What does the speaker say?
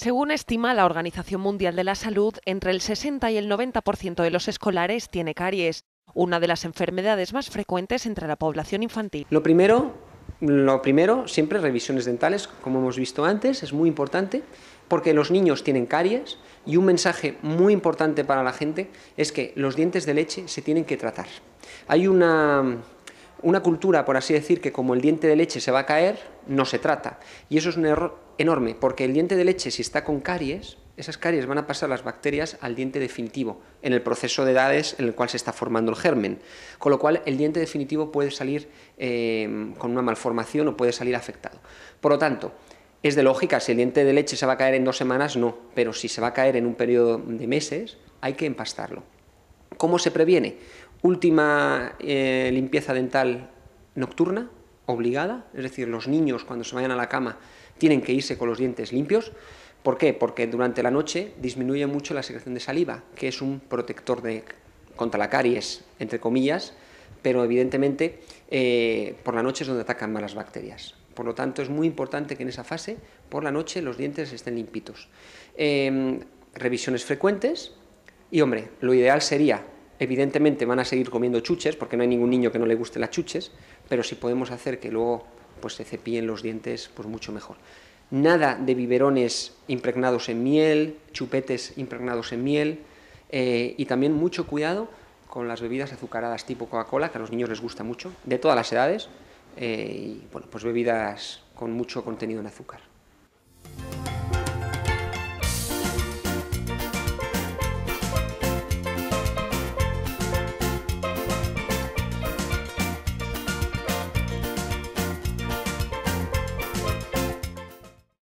Según estima la Organización Mundial de la Salud, entre el 60 y el 90% de los escolares tiene caries, una de las enfermedades más frecuentes entre la población infantil. Lo primero, lo primero, siempre revisiones dentales, como hemos visto antes, es muy importante porque los niños tienen caries y un mensaje muy importante para la gente es que los dientes de leche se tienen que tratar. Hay una una cultura, por así decir, que como el diente de leche se va a caer, no se trata. Y eso es un error enorme, porque el diente de leche, si está con caries, esas caries van a pasar las bacterias al diente definitivo, en el proceso de edades en el cual se está formando el germen. Con lo cual, el diente definitivo puede salir em, con una malformación o puede salir afectado. Por lo tanto, es de lógica, si el diente de leche se va a caer en dos semanas, no, pero si se va a caer en un periodo de meses, hay que empastarlo. ¿Cómo se previene? Última eh, limpieza dental nocturna, obligada, es decir, los niños cuando se vayan a la cama tienen que irse con los dientes limpios. ¿Por qué? Porque durante la noche disminuye mucho la secreción de saliva, que es un protector de, contra la caries, entre comillas, pero evidentemente eh, por la noche es donde atacan malas bacterias. Por lo tanto, es muy importante que en esa fase, por la noche, los dientes estén limpitos. Em, revisiones frecuentes y, hombre, lo ideal sería Evidentemente van a seguir comiendo chuches, porque no hay ningún niño que no le guste las chuches, pero si podemos hacer que luego pues, se cepillen los dientes, pues mucho mejor. Nada de biberones impregnados en miel, chupetes impregnados en miel, eh, y también mucho cuidado con las bebidas azucaradas tipo Coca-Cola, que a los niños les gusta mucho, de todas las edades, eh, y bueno, pues bebidas con mucho contenido en azúcar.